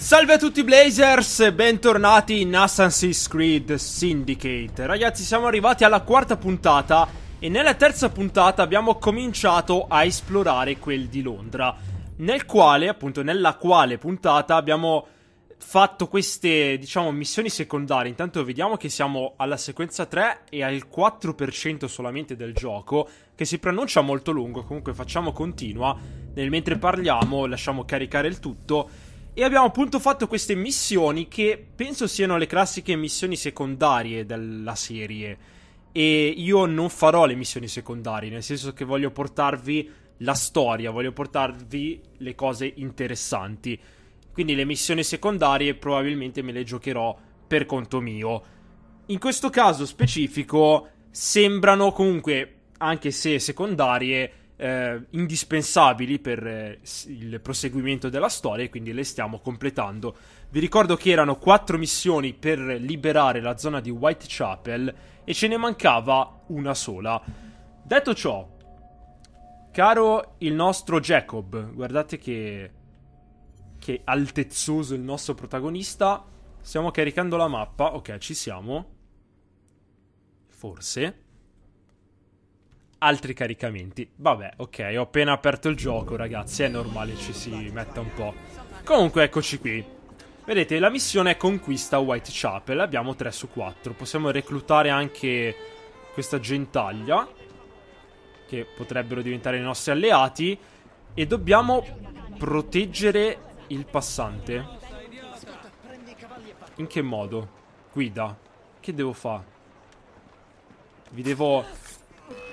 Salve a tutti Blazers bentornati in Assassin's Creed Syndicate Ragazzi siamo arrivati alla quarta puntata e nella terza puntata abbiamo cominciato a esplorare quel di Londra Nel quale, appunto nella quale puntata abbiamo fatto queste, diciamo, missioni secondarie Intanto vediamo che siamo alla sequenza 3 e al 4% solamente del gioco Che si pronuncia molto lungo, comunque facciamo continua Nel mentre parliamo lasciamo caricare il tutto e abbiamo appunto fatto queste missioni che penso siano le classiche missioni secondarie della serie. E io non farò le missioni secondarie, nel senso che voglio portarvi la storia, voglio portarvi le cose interessanti. Quindi le missioni secondarie probabilmente me le giocherò per conto mio. In questo caso specifico sembrano comunque, anche se secondarie, eh, indispensabili per eh, il proseguimento della storia e quindi le stiamo completando. Vi ricordo che erano quattro missioni per liberare la zona di Whitechapel e ce ne mancava una sola. Detto ciò, caro il nostro Jacob, guardate che, che altezzoso il nostro protagonista. Stiamo caricando la mappa, ok ci siamo. Forse altri caricamenti. Vabbè, ok, ho appena aperto il gioco, ragazzi, è normale ci si metta un po'. Comunque, eccoci qui. Vedete, la missione è conquista Whitechapel, abbiamo 3 su 4. Possiamo reclutare anche questa gentaglia, che potrebbero diventare i nostri alleati, e dobbiamo proteggere il passante. In che modo? Guida. Che devo fare? Vi devo...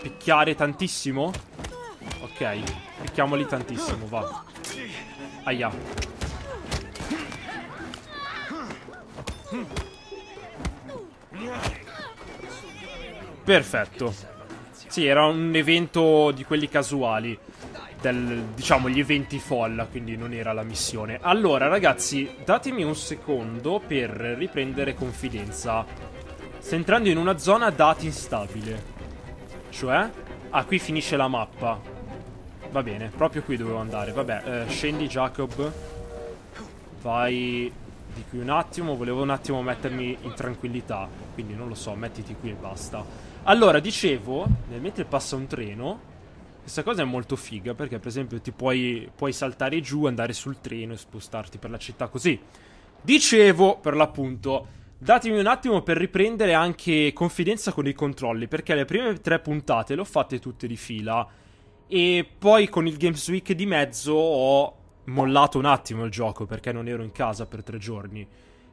Picchiare tantissimo? Ok, picchiamoli tantissimo, va. Aia. Perfetto. Sì, era un evento di quelli casuali. Del, diciamo, gli eventi folla, quindi non era la missione. Allora, ragazzi, datemi un secondo per riprendere confidenza. Sta entrando in una zona dati instabile. Cioè? Ah, qui finisce la mappa. Va bene, proprio qui dovevo andare. Vabbè, eh, scendi Jacob. Vai di qui un attimo. Volevo un attimo mettermi in tranquillità. Quindi non lo so, mettiti qui e basta. Allora, dicevo, nel mentre passa un treno... Questa cosa è molto figa perché per esempio ti puoi, puoi saltare giù, andare sul treno e spostarti per la città così. Dicevo, per l'appunto, Datemi un attimo per riprendere anche confidenza con i controlli, perché le prime tre puntate le ho fatte tutte di fila. E poi con il Games Week di mezzo ho mollato un attimo il gioco perché non ero in casa per tre giorni.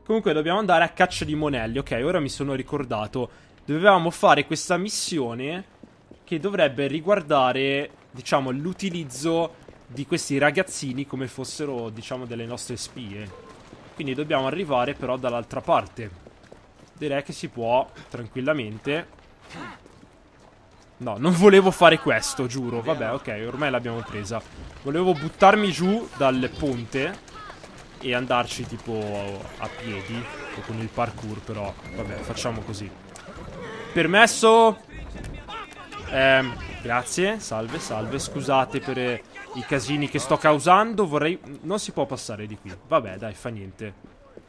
Comunque dobbiamo andare a caccia di monelli. Ok, ora mi sono ricordato. Dovevamo fare questa missione che dovrebbe riguardare, diciamo, l'utilizzo di questi ragazzini come fossero, diciamo, delle nostre spie. Quindi dobbiamo arrivare però dall'altra parte Direi che si può tranquillamente No, non volevo fare questo, giuro Vabbè, ok, ormai l'abbiamo presa Volevo buttarmi giù dal ponte E andarci tipo a piedi O con il parkour però Vabbè, facciamo così Permesso eh, Grazie, salve, salve Scusate per eh, i casini che sto causando. Vorrei... Non si può passare di qui. Vabbè, dai, fa niente.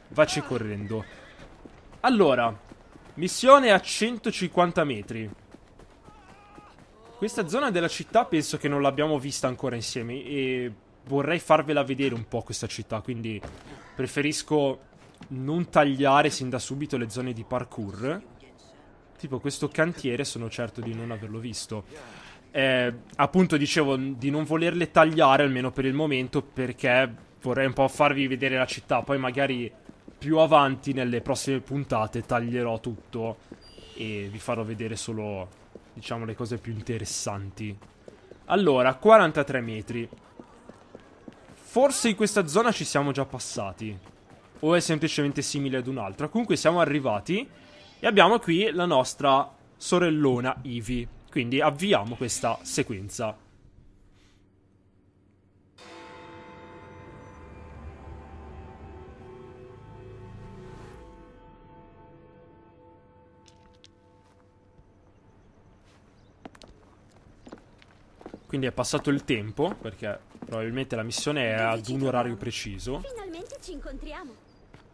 Vacci correndo. Allora, missione a 150 metri. Questa zona della città penso che non l'abbiamo vista ancora insieme e vorrei farvela vedere un po' questa città, quindi preferisco non tagliare sin da subito le zone di parkour. Tipo questo cantiere sono certo di non averlo visto. Eh, appunto dicevo di non volerle tagliare almeno per il momento perché vorrei un po' farvi vedere la città, poi magari più avanti nelle prossime puntate taglierò tutto e vi farò vedere solo diciamo le cose più interessanti. Allora, 43 metri. Forse in questa zona ci siamo già passati. O è semplicemente simile ad un'altra. Comunque siamo arrivati e abbiamo qui la nostra sorellona Ivy. Quindi avviamo questa sequenza. Quindi è passato il tempo, perché probabilmente la missione è ad un orario preciso. Finalmente ci incontriamo.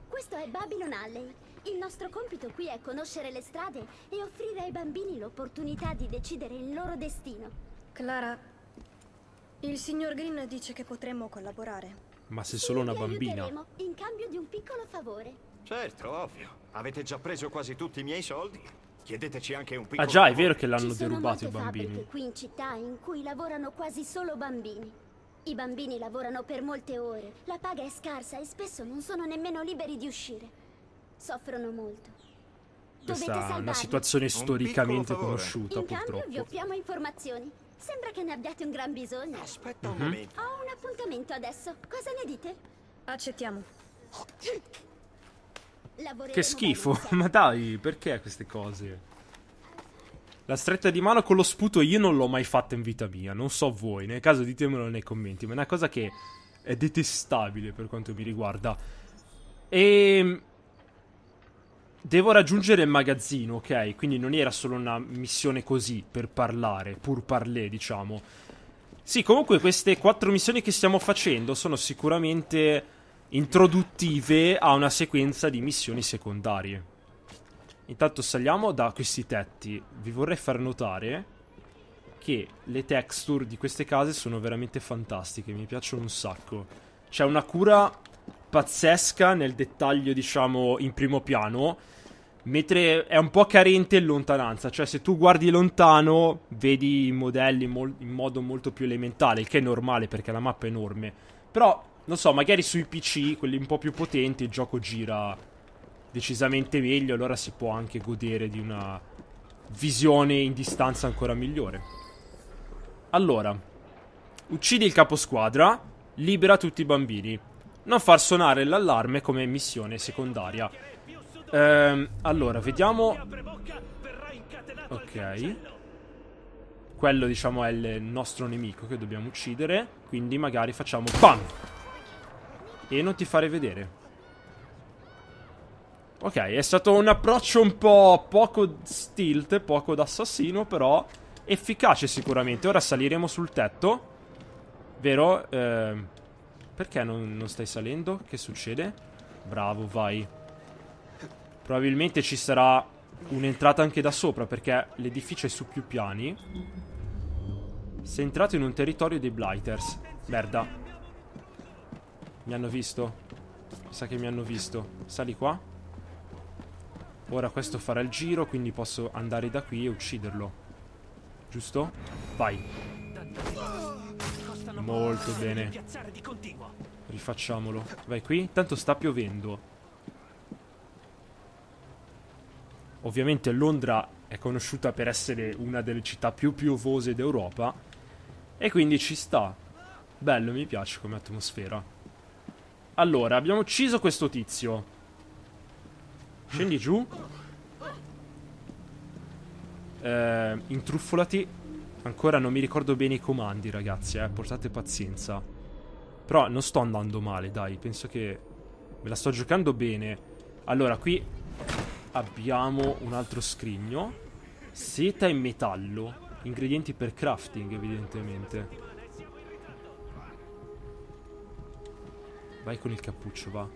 Questo è Babylon Alley. Il nostro compito qui è conoscere le strade e offrire ai bambini l'opportunità di decidere il loro destino. Clara, il signor Green dice che potremmo collaborare. Ma se sì, solo una bambina. in cambio di un piccolo favore. Certo, ovvio. Avete già preso quasi tutti i miei soldi. Chiedeteci anche un piccolo Ah già, è vero che l'hanno derubato i bambini. qui in città in cui lavorano quasi solo bambini. I bambini lavorano per molte ore, la paga è scarsa e spesso non sono nemmeno liberi di uscire soffrono molto. Questa è una situazione storicamente un conosciuta, purtroppo. In cambio vi offriamo informazioni. Sembra che ne abbiate un gran bisogno. Aspetta un mm -hmm. momento. Ho un appuntamento adesso. Cosa ne dite? Accettiamo. che schifo. Ma dai, perché queste cose? La stretta di mano con lo sputo io non l'ho mai fatta in vita mia. Non so voi. Nel caso ditemelo nei commenti. Ma è una cosa che è detestabile per quanto mi riguarda. E ehm, Devo raggiungere il magazzino, ok? Quindi non era solo una missione così per parlare, pur parlé, diciamo. Sì, comunque queste quattro missioni che stiamo facendo sono sicuramente introduttive a una sequenza di missioni secondarie. Intanto saliamo da questi tetti. Vi vorrei far notare che le texture di queste case sono veramente fantastiche, mi piacciono un sacco. C'è una cura pazzesca nel dettaglio, diciamo, in primo piano, mentre è un po' carente in lontananza, cioè se tu guardi lontano vedi i modelli mol- in modo molto più elementale, il che è normale perché la mappa è enorme. Però, non so, magari sui PC, quelli un po' più potenti, il gioco gira decisamente meglio, allora si può anche godere di una visione in distanza ancora migliore. Allora, uccidi il caposquadra, libera tutti i bambini non far suonare l'allarme come missione secondaria. Ehm, allora, vediamo... Ok. Quello, diciamo, è il nostro nemico che dobbiamo uccidere. Quindi magari facciamo... BAM! E non ti fare vedere. Ok, è stato un approccio un po' poco stilt, poco d'assassino, però efficace sicuramente. Ora saliremo sul tetto. Vero? Ehm, perché non, non stai salendo? Che succede? Bravo, vai. Probabilmente ci sarà un'entrata anche da sopra perché l'edificio è su più piani. Sei entrato in un territorio dei Blighters. Merda. Mi hanno visto. Mi sa che mi hanno visto. Sali qua. Ora questo farà il giro, quindi posso andare da qui e ucciderlo. Giusto? Vai. Molto bene. Rifacciamolo. Vai qui. Intanto sta piovendo. Ovviamente Londra è conosciuta per essere una delle città più piovose d'Europa. E quindi ci sta. Bello, mi piace come atmosfera. Allora, abbiamo ucciso questo tizio. Scendi giù. Eh, intruffolati. Ancora non mi ricordo bene i comandi, ragazzi, eh. Portate pazienza. Però non sto andando male, dai. Penso che me la sto giocando bene. Allora, qui abbiamo un altro scrigno. Seta e metallo. Ingredienti per crafting, evidentemente. Vai con il cappuccio, va.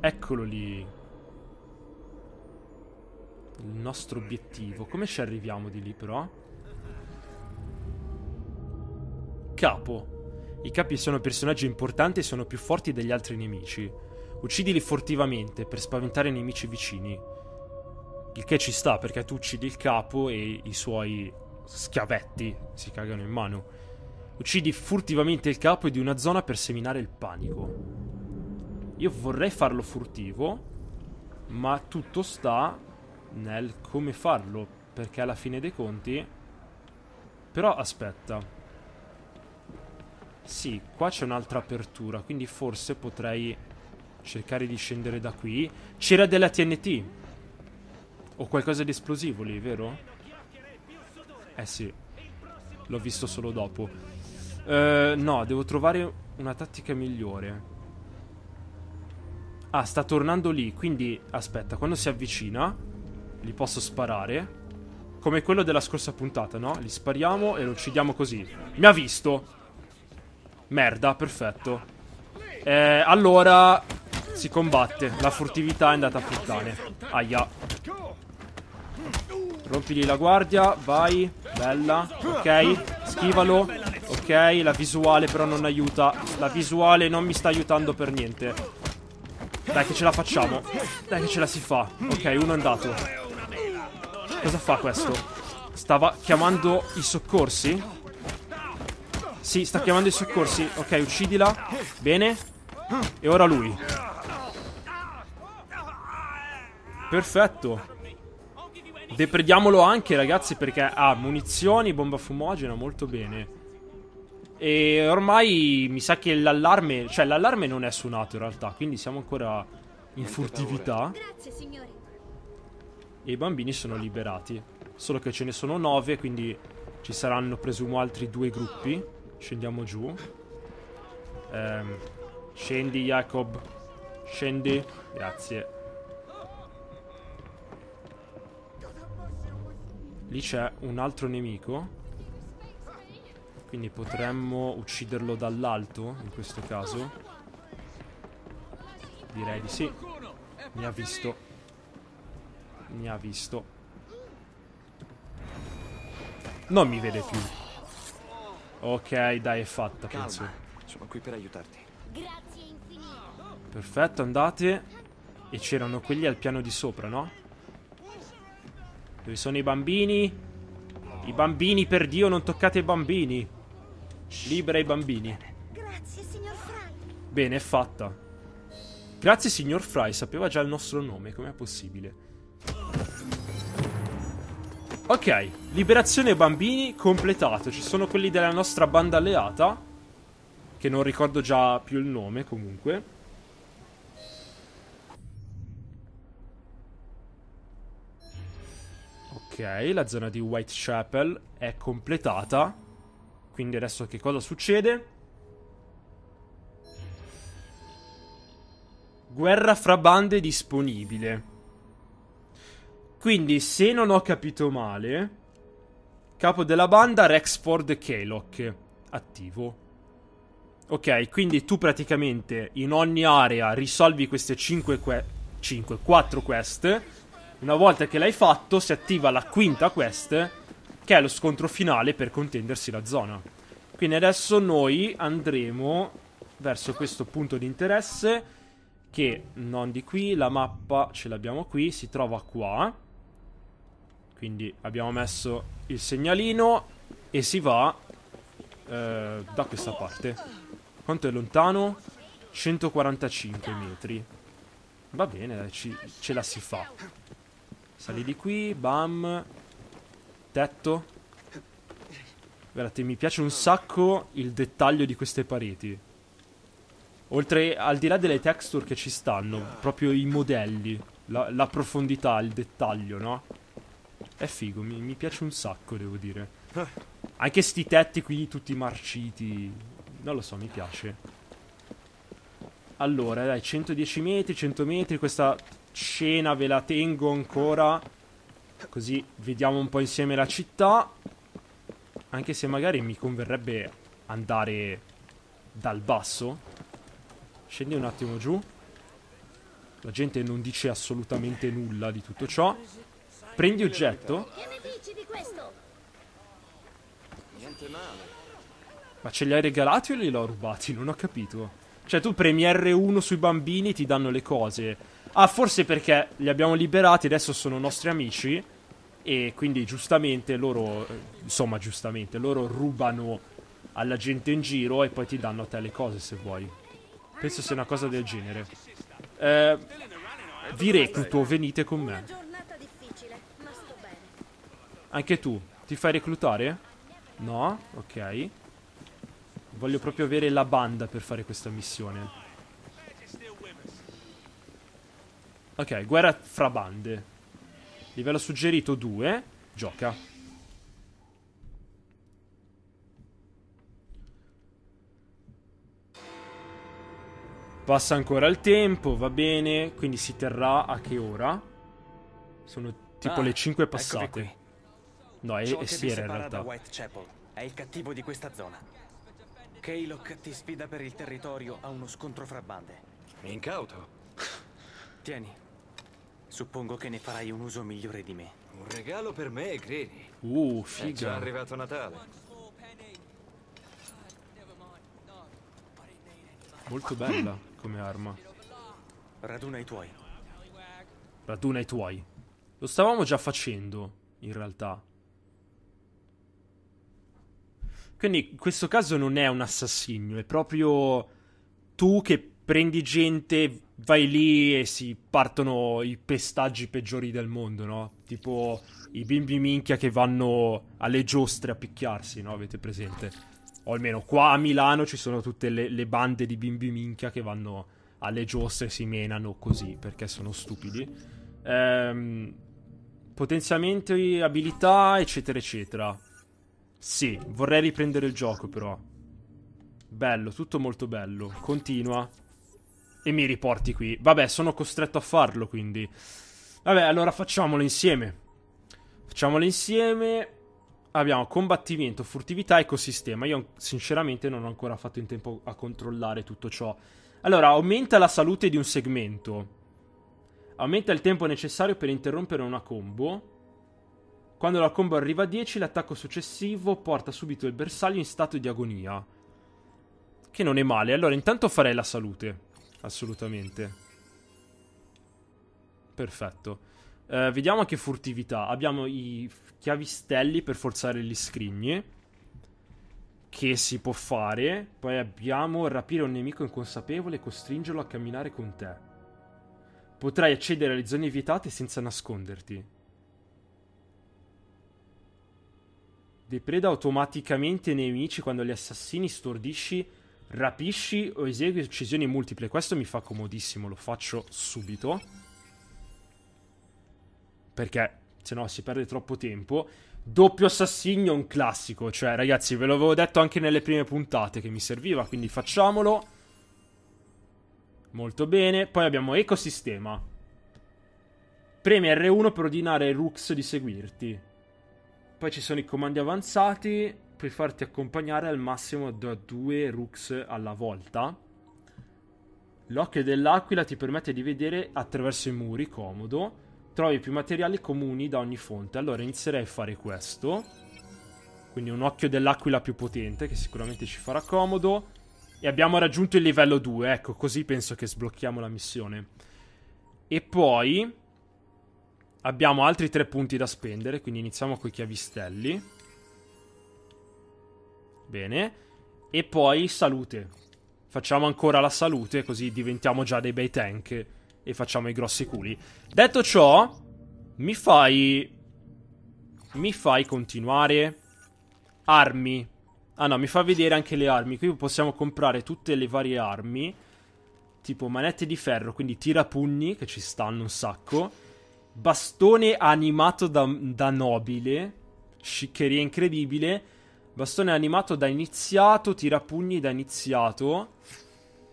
Eccolo lì il nostro obiettivo. Come ci arriviamo di lì però? Capo. I capi sono personaggi importanti e sono più forti degli altri nemici. Uccidili furtivamente per spaventare i nemici vicini. Il che ci sta perché tu uccidi il capo e i suoi schiavetti si cagano in mano. Uccidi furtivamente il capo e di una zona per seminare il panico. Io vorrei farlo furtivo, ma tutto sta nel come farlo, perché alla fine dei conti... Però aspetta. Sì, qua c'è un'altra apertura, quindi forse potrei cercare di scendere da qui. C'era della TNT. O qualcosa di esplosivo lì, vero? Eh sì. L'ho visto solo dopo. Uh, no, devo trovare una tattica migliore. Ah, sta tornando lì, quindi aspetta, quando si avvicina li posso sparare. Come quello della scorsa puntata, no? Li spariamo e lo uccidiamo così. Mi ha visto. Merda, perfetto. Eh, allora si combatte. La furtività è andata a puttane. Aia. Rompili la guardia, vai. Bella. Ok, schivalo. Ok, la visuale però non aiuta. La visuale non mi sta aiutando per niente. Dai che ce la facciamo. Dai che ce la si fa. Ok, uno è andato. Cosa fa questo? Stava chiamando i soccorsi? Sì, sta chiamando i soccorsi. Ok, uccidila. Bene. E ora lui. Perfetto. Deprediamolo anche, ragazzi, perché ha ah, munizioni, bomba fumogena, molto bene. E ormai mi sa che l'allarme... Cioè, l'allarme non è suonato in realtà, quindi siamo ancora in furtività. Grazie, signore e i bambini sono liberati. Solo che ce ne sono nove, quindi ci saranno presumo altri due gruppi. Scendiamo giù. Ehm, scendi Jacob. Scendi. Grazie. Lì c'è un altro nemico. Quindi potremmo ucciderlo dall'alto, in questo caso. Direi di sì. Mi ha visto. Mi ha visto. Non mi vede più. Ok, dai, è fatta, Calma. penso. Sono qui per aiutarti. Grazie infinito. Perfetto, andate. E c'erano quelli al piano di sopra, no? Dove sono i bambini? I bambini, per Dio, non toccate i bambini. Libera i bambini. Grazie, signor Fry. Bene, è fatta. Grazie, signor Fry. Sapeva già il nostro nome. Com'è possibile? Ok, liberazione bambini completato. Ci sono quelli della nostra banda alleata. Che non ricordo già più il nome, comunque. Ok, la zona di Whitechapel è completata. Quindi adesso che cosa succede? Guerra fra bande disponibile. Quindi, se non ho capito male, capo della banda Rexford Kellock, attivo. Ok, quindi tu praticamente in ogni area risolvi queste 5 que 5, 4 quest. Una volta che l'hai fatto, si attiva la quinta quest, che è lo scontro finale per contendersi la zona. Quindi adesso noi andremo verso questo punto di interesse, che non di qui, la mappa ce l'abbiamo qui, si trova qua. Quindi abbiamo messo il segnalino e si va eh, da questa parte. Quanto è lontano? 145 metri. Va bene, ci, ce la si fa. Sali di qui, bam. Tetto. Guardate, mi piace un sacco il dettaglio di queste pareti. Oltre, al di là delle texture che ci stanno, proprio i modelli, la, la profondità, il dettaglio, no? È figo, mi, mi piace un sacco, devo dire. Eh. Anche sti tetti qui, tutti marciti. Non lo so, mi piace. Allora, dai, 110 metri, 100 metri, questa scena ve la tengo ancora. Così vediamo un po' insieme la città. Anche se magari mi converrebbe andare dal basso. Scendi un attimo giù. La gente non dice assolutamente nulla di tutto ciò. Prendi oggetto. Ma ce li hai regalati o li ho rubati? Non ho capito. Cioè, tu premi R1 sui bambini e ti danno le cose. Ah, forse perché li abbiamo liberati, adesso sono nostri amici. E quindi giustamente loro. Insomma, giustamente, loro rubano alla gente in giro e poi ti danno a te le cose se vuoi. Penso sia una cosa del genere. Eh, vi recluto, venite con me. Anche tu, ti fai reclutare? No, ok. Voglio proprio avere la banda per fare questa missione. Ok, guerra fra bande. Livello suggerito 2. Gioca. Passa ancora il tempo, va bene. Quindi si terrà a che ora? Sono tipo ah, le 5 passate. No, è, Ciò è Sierra in realtà. Whitechapel è il cattivo di questa zona. Kaylock ti sfida per il territorio a uno scontro fra bande. Incauto. Tieni. Suppongo che ne farai un uso migliore di me. Un regalo per me, credi? Uh, figa. È già arrivato Natale. Molto bella come arma. Raduna i tuoi. Raduna i tuoi. Lo stavamo già facendo, in realtà. Quindi in questo caso non è un assassino, è proprio tu che prendi gente, vai lì e si partono i pestaggi peggiori del mondo, no? Tipo i bimbi minchia che vanno alle giostre a picchiarsi, no? Avete presente? O almeno qua a Milano ci sono tutte le, le bande di bimbi minchia che vanno alle giostre e si menano così perché sono stupidi. Ehm, potenziamenti, abilità, eccetera, eccetera sì, vorrei riprendere il gioco però. Bello, tutto molto bello. Continua. E mi riporti qui. Vabbè, sono costretto a farlo, quindi. Vabbè, allora facciamolo insieme. Facciamolo insieme. Abbiamo combattimento, furtività, ecosistema. Io sinceramente non ho ancora fatto in tempo a controllare tutto ciò. Allora, aumenta la salute di un segmento. Aumenta il tempo necessario per interrompere una combo. Quando la combo arriva a 10, l'attacco successivo porta subito il bersaglio in stato di agonia. Che non è male. Allora, intanto farei la salute. Assolutamente. Perfetto. Eh, vediamo anche furtività. Abbiamo i chiavistelli per forzare gli scrigni. Che si può fare. Poi abbiamo rapire un nemico inconsapevole e costringerlo a camminare con te. Potrai accedere alle zone vietate senza nasconderti. Depreda automaticamente i nemici quando li assassini, stordisci, rapisci o esegui uccisioni multiple. Questo mi fa comodissimo, lo faccio subito. Perché se no si perde troppo tempo. Doppio assassino un classico, cioè ragazzi ve l'avevo detto anche nelle prime puntate che mi serviva, quindi facciamolo. Molto bene, poi abbiamo ecosistema. Premi R1 per ordinare Rux di seguirti. Poi ci sono i comandi avanzati, puoi farti accompagnare al massimo da due rooks alla volta. L'occhio dell'aquila ti permette di vedere attraverso i muri, comodo. Trovi più materiali comuni da ogni fonte. Allora inizierei a fare questo. Quindi un occhio dell'aquila più potente che sicuramente ci farà comodo. E abbiamo raggiunto il livello 2, ecco, così penso che sblocchiamo la missione. E poi Abbiamo altri tre punti da spendere, quindi iniziamo con i chiavistelli. Bene. E poi salute. Facciamo ancora la salute, così diventiamo già dei bei tank e facciamo i grossi culi. Detto ciò, mi fai... Mi fai continuare... Armi. Ah no, mi fa vedere anche le armi. Qui possiamo comprare tutte le varie armi. Tipo manette di ferro, quindi tirapugni, che ci stanno un sacco bastone animato da, da nobile, sciccheria incredibile, bastone animato da iniziato, tira pugni da iniziato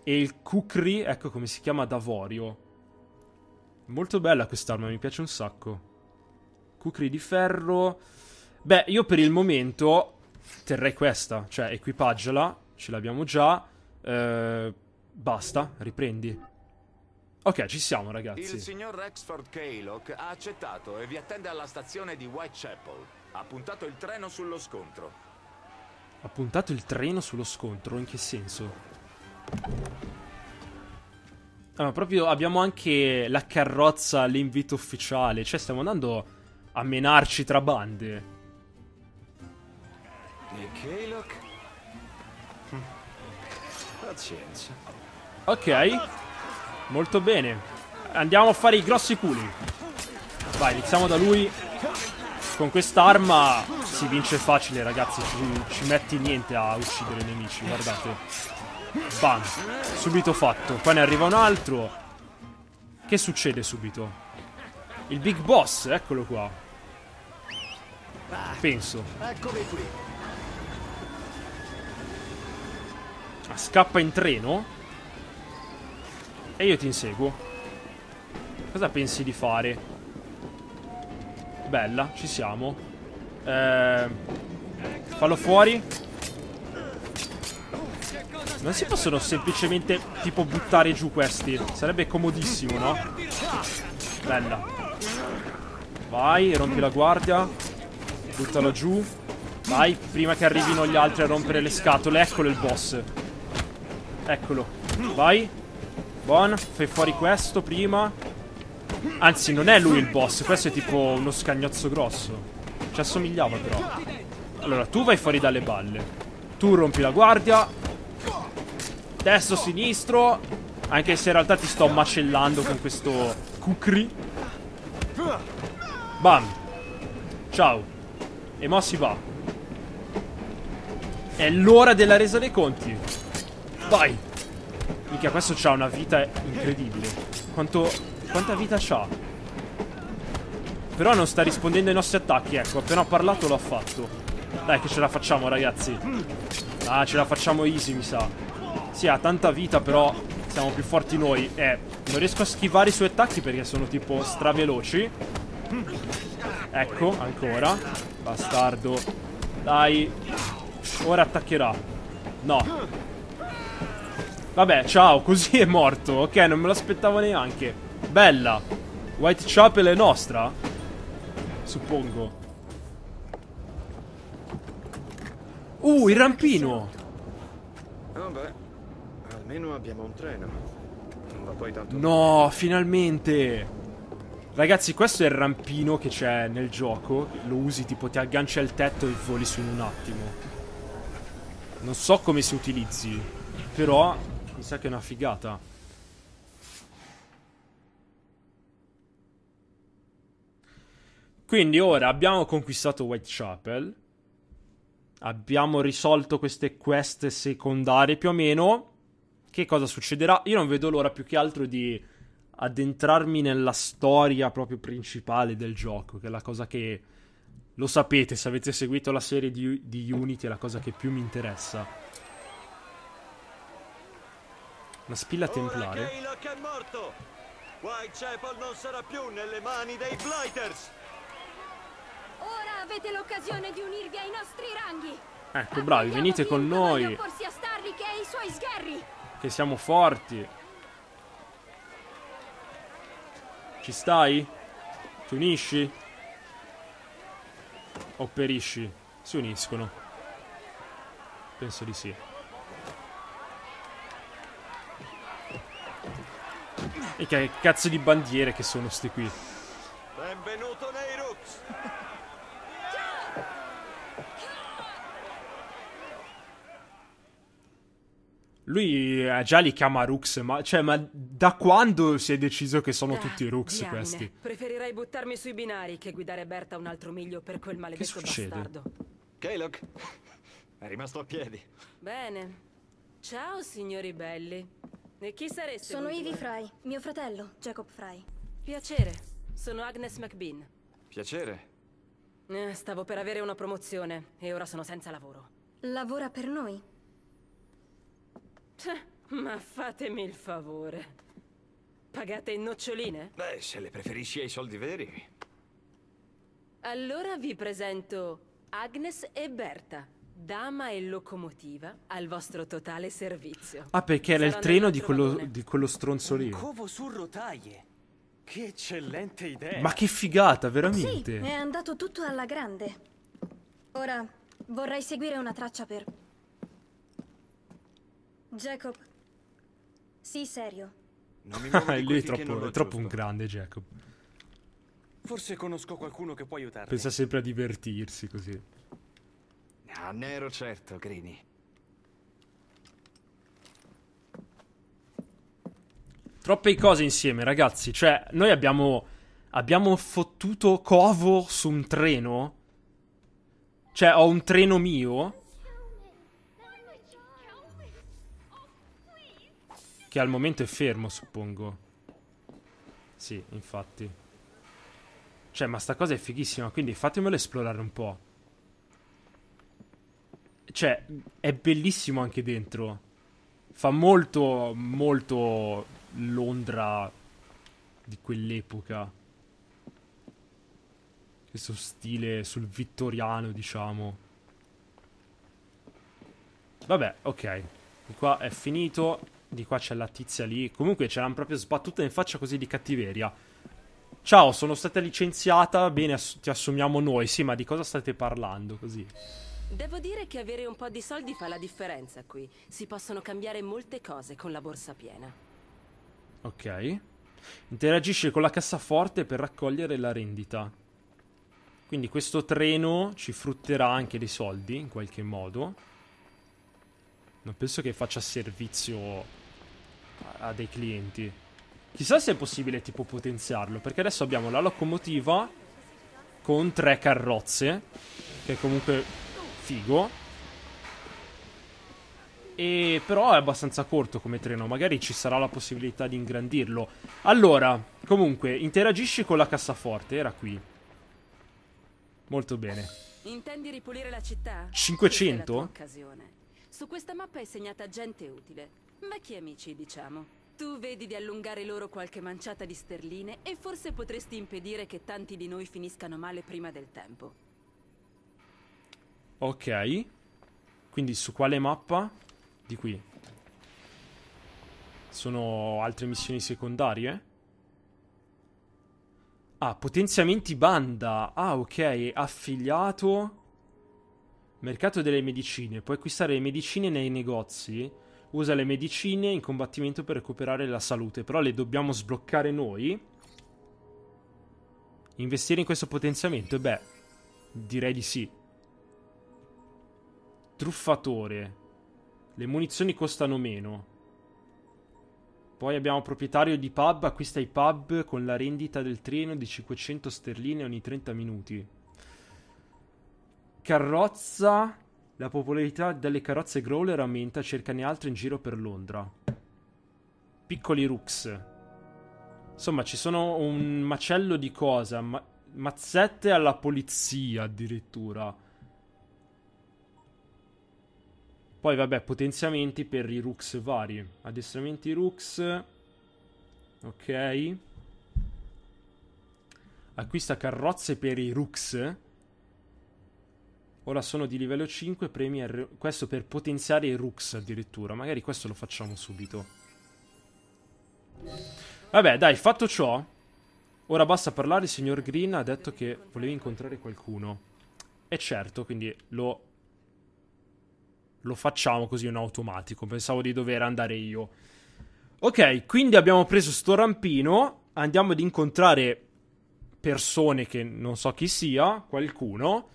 e il Kukri, ecco come si chiama, d'avorio. Molto bella quest'arma, mi piace un sacco. Kukri di ferro. Beh, io per il momento terrei questa, cioè equipaggiala, ce l'abbiamo già. Eh, basta, riprendi. Ok, ci siamo ragazzi. Il signor Rexford Kaylock ha accettato e vi attende alla stazione di Whitechapel. Ha puntato il treno sullo scontro. Ha puntato il treno sullo scontro? In che senso? Ah, proprio abbiamo anche la carrozza all'invito ufficiale. Cioè, stiamo andando a menarci tra bande. E Kaylock? Hm. Pazienza. Ok. Molto bene. Andiamo a fare i grossi culi. Vai, iniziamo da lui. Con quest'arma si vince facile, ragazzi. Ci, ci metti niente a uccidere i nemici, guardate. Bam. Subito fatto. Poi ne arriva un altro. Che succede subito? Il Big Boss, eccolo qua. Penso. Eccomi qui. Ah, scappa in treno? E io ti inseguo. Cosa pensi di fare? Bella, ci siamo. Eh, fallo fuori. Non si possono semplicemente tipo buttare giù questi. Sarebbe comodissimo, no? Bella. Vai, rompi la guardia. Buttalo giù. Vai, prima che arrivino gli altri a rompere le scatole. Eccolo il boss. Eccolo. Vai. Buon, fai fuori questo prima. Anzi, non è lui il boss, questo è tipo uno scagnozzo grosso. Ci assomigliava però. Allora, tu vai fuori dalle balle. Tu rompi la guardia. Destro, sinistro. Anche se in realtà ti sto macellando con questo cucri. Bam. Ciao. E mo si va. È l'ora della resa dei conti. Vai. Minchia, questo c'ha una vita incredibile. Quanto... Quanta vita c'ha? Però non sta rispondendo ai nostri attacchi, ecco. Appena ho parlato l'ho fatto. Dai, che ce la facciamo, ragazzi. Ah, ce la facciamo easy, mi sa. Sì, ha tanta vita, però siamo più forti noi. Eh, non riesco a schivare i suoi attacchi perché sono tipo straveloci. Ecco, ancora. Bastardo. Dai. Ora attaccherà. No. Vabbè, ciao, così è morto. Ok, non me l'aspettavo neanche. Bella. White Chapel è nostra? Suppongo. Uh, il rampino. Oh, Almeno abbiamo un treno. Non va poi tanto... No, finalmente. Ragazzi, questo è il rampino che c'è nel gioco. Lo usi, tipo, ti aggancia al tetto e voli su in un attimo. Non so come si utilizzi. Però mi sa che è una figata. Quindi ora abbiamo conquistato Whitechapel. Abbiamo risolto queste quest secondarie più o meno. Che cosa succederà? Io non vedo l'ora più che altro di addentrarmi nella storia proprio principale del gioco, che è la cosa che lo sapete se avete seguito la serie di, di Unity, è la cosa che più mi interessa. Una spilla templare. Whitechapel non sarà più nelle mani dei Blighters. Ora avete l'occasione di unirvi ai nostri ranghi. Ecco, bravi, venite con noi. Che siamo forti. Ci stai? Ti unisci? O perisci? Si uniscono. Penso di sì. E che cazzo di bandiere che sono sti qui. Benvenuto nei Rooks. Lui eh, già li chiama Rooks, ma, cioè, ma da quando si è deciso che sono ah, tutti Rooks diamine. questi? Preferirei buttarmi sui binari che guidare Berta un altro miglio per quel maledetto che succede? bastardo. Caleb, è rimasto a piedi. Bene. Ciao, signori belli. E chi sareste? Sono Ivy Fry, mio fratello, Jacob Fry. Piacere, sono Agnes McBean. Piacere. Eh, stavo per avere una promozione e ora sono senza lavoro. Lavora per noi? Ma fatemi il favore. Pagate in noccioline? Beh, se le preferisci ai soldi veri. Allora vi presento Agnes e Berta. Dama e locomotiva al vostro totale servizio. Ah, perché era Sarà il treno di quello, di quello, stronzo lì. Covo su rotaie. Che eccellente idea. Ma che figata, veramente. Sì, è andato tutto alla grande. Ora vorrei seguire una traccia per... Jacob. Sì, serio. Non mi muovo lui è troppo, è troppo un grande Jacob. Forse conosco qualcuno che può aiutarmi. Pensa sempre a divertirsi così. Ah, nero certo, Grini. Troppe cose insieme, ragazzi. Cioè, noi abbiamo... Abbiamo fottuto covo su un treno? Cioè, ho un treno mio? Che al momento è fermo, suppongo. Sì, infatti. Cioè, ma sta cosa è fighissima, quindi fatemelo esplorare un po' cioè, è bellissimo anche dentro. Fa molto, molto Londra di quell'epoca. Questo stile sul vittoriano, diciamo. Vabbè, ok. Di qua è finito. Di qua c'è la tizia lì. Comunque ce l'hanno proprio sbattuta in faccia così di cattiveria. Ciao, sono stata licenziata. Bene, ass- ti assumiamo noi. Sì, ma di cosa state parlando così? Devo dire che avere un po' di soldi fa la differenza qui. Si possono cambiare molte cose con la borsa piena. Ok. Interagisce con la cassaforte per raccogliere la rendita. Quindi questo treno ci frutterà anche dei soldi in qualche modo. Non penso che faccia servizio a dei clienti. Chissà se è possibile tipo potenziarlo, perché adesso abbiamo la locomotiva con tre carrozze, che comunque figo. E però è abbastanza corto come treno, magari ci sarà la possibilità di ingrandirlo. Allora, comunque, interagisci con la cassaforte, era qui. Molto bene. Intendi ripulire la città? 500? Su questa mappa è segnata gente utile. Vecchi amici, diciamo. Tu vedi di allungare loro qualche manciata di sterline e forse potresti impedire che tanti di noi finiscano male prima del tempo. Ok. Quindi su quale mappa? Di qui. Sono altre missioni secondarie? Ah, potenziamenti banda. Ah, ok. Affiliato. Mercato delle medicine. Puoi acquistare le medicine nei negozi. Usa le medicine in combattimento per recuperare la salute. Però le dobbiamo sbloccare noi. Investire in questo potenziamento? Beh, direi di sì. Truffatore. Le munizioni costano meno. Poi abbiamo proprietario di pub, acquista i pub con la rendita del treno di 500 sterline ogni 30 minuti. Carrozza. La popolarità delle carrozze Growler aumenta, cercane altre in giro per Londra. Piccoli Rooks. Insomma, ci sono un macello di cose. Ma- mazzette alla polizia addirittura. Poi vabbè, potenziamenti per i rooks vari. Addestramenti rooks. Ok. Acquista carrozze per i rooks. Ora sono di livello 5, premi R... Questo per potenziare i rooks addirittura. Magari questo lo facciamo subito. Vabbè, dai, fatto ciò. Ora basta parlare, il signor Green ha detto che volevi incontrare qualcuno. E certo, quindi lo lo facciamo così in automatico. Pensavo di dover andare io. Ok, quindi abbiamo preso sto rampino. Andiamo ad incontrare persone che non so chi sia, qualcuno,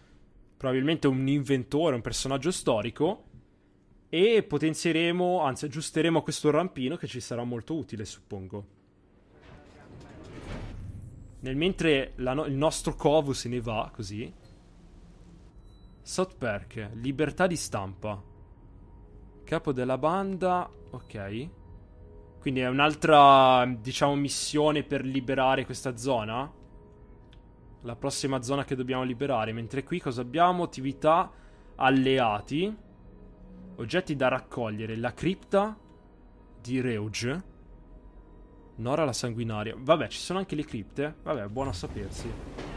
probabilmente un inventore, un personaggio storico. E potenzieremo, anzi aggiusteremo questo rampino che ci sarà molto utile, suppongo. Nel mentre no- il nostro covo se ne va, così. South Park, libertà di stampa. Capo della banda, ok. Quindi è un'altra, diciamo, missione per liberare questa zona. La prossima zona che dobbiamo liberare. Mentre qui cosa abbiamo? Attività alleati. Oggetti da raccogliere. La cripta di Reuge. Nora la sanguinaria. Vabbè, ci sono anche le cripte. Vabbè, buono a sapersi.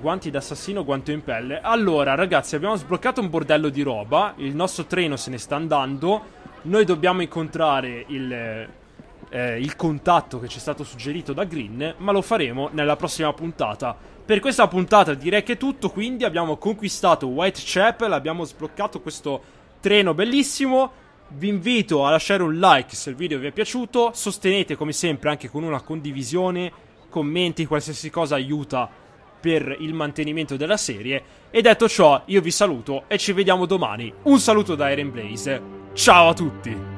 Guanti d'assassino, guanto in pelle. Allora, ragazzi, abbiamo sbloccato un bordello di roba. Il nostro treno se ne sta andando. Noi dobbiamo incontrare il, eh, il contatto che ci è stato suggerito da Green, ma lo faremo nella prossima puntata. Per questa puntata direi che è tutto, quindi abbiamo conquistato Whitechapel, abbiamo sbloccato questo treno bellissimo. Vi invito a lasciare un like se il video vi è piaciuto, sostenete come sempre anche con una condivisione, commenti, qualsiasi cosa aiuta per il mantenimento della serie. E detto ciò, io vi saluto e ci vediamo domani. Un saluto da Iron Blaze. Ciao a tutti!